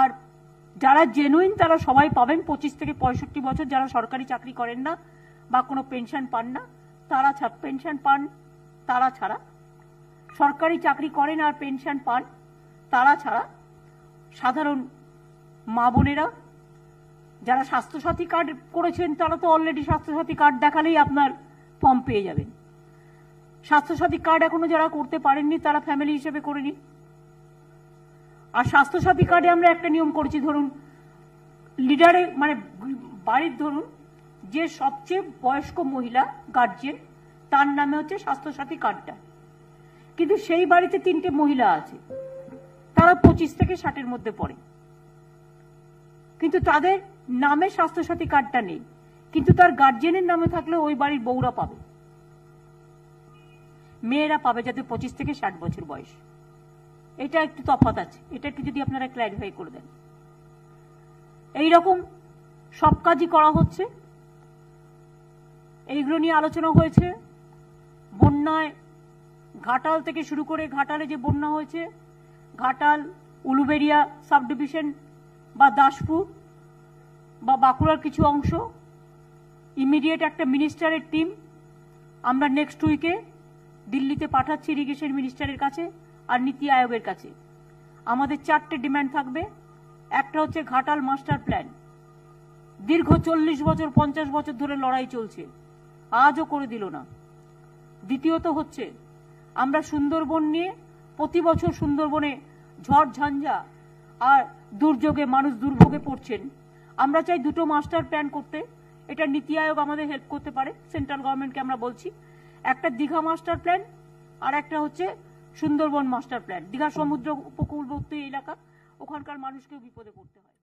আর যারা জেনুইন তারা সবাই পাবেন পঁচিশ থেকে পঁয়ষট্টি বছর যারা সরকারি চাকরি করেন না বা কোনো পেনশন পান না তারা পেনশন পান তারা ছাড়া সরকারি চাকরি করেন আর পেনশন পান তারা ছাড়া সাধারণ মা বোনেরা যারা স্বাস্থ্যসাথী কার্ড করেছেন তারা তো অলরেডি স্বাস্থ্যসাথী কার্ড দেখালেই আপনার ফর্ম পেয়ে যাবেন স্বাস্থ্যসাথী কার্ড এখনো যারা করতে পারেননি তারা ফ্যামিলি হিসেবে করে নিন আর স্বাস্থ্যসাথী কার্ডে আমরা একটা নিয়ম করেছি ধরুন লিডারে মানে বাড়ির ধরুন যে সবচেয়ে বয়স্ক মহিলা গার্জেন তার নামে হচ্ছে স্বাস্থ্যসাথী কার্ডটা কিন্তু সেই বাড়িতে তিনটে মহিলা আছে তারা পঁচিশ থেকে ষাটের মধ্যে পড়ে কিন্তু তাদের নামে স্বাস্থ্যসাথী কার্ডটা নেই কিন্তু তার গার্জেনের নামে থাকলে ওই বাড়ির বউরা পাবে মেয়েরা পাবে যাদের পঁচিশ থেকে ষাট বছর বয়স এটা একটু তফাত আছে এটা একটু যদি আপনারা ক্ল্যারিফাই করে দেন এই রকম সব কাজই করা হচ্ছে এইগুলো নিয়ে আলোচনা হয়েছে বন্যায় ঘাটাল থেকে শুরু করে ঘাটালে যে বন্যা হয়েছে ঘাটাল উলুবেরিয়া সাবডিভিশন বা দাসপুর বা বাঁকুড়ার কিছু অংশ ইমিডিয়েট একটা মিনিস্টারের টিম আমরা নেক্সট উইকে দিল্লিতে পাঠাচ্ছি ইরিগেশন মিনিস্টারের কাছে আর নীতি আয়োগের কাছে আমাদের চারটে ডিম্যান্ড থাকবে একটা হচ্ছে ঘাটাল মাস্টার প্ল্যান দীর্ঘ চল্লিশ বছর পঞ্চাশ বছর ধরে লড়াই চলছে আজও করে দিল না দ্বিতীয়ত হচ্ছে আমরা সুন্দরবন নিয়ে প্রতি বছর সুন্দরবনে ঝড় ঝঞ্ঝা আর দুর্যোগে মানুষ দুর্ভোগে পড়ছেন আমরা চাই দুটো মাস্টার প্ল্যান করতে এটা নীতি আয়োগ আমাদের হেল্প করতে পারে সেন্ট্রাল গভর্নমেন্টকে আমরা বলছি একটা দীঘা মাস্টার প্ল্যান আর একটা হচ্ছে সুন্দরবন মাস্টার প্ল্যান দীঘার সমুদ্র উপকূলবর্তী এলাকা ওখানকার মানুষকেও বিপদে পড়তে হয়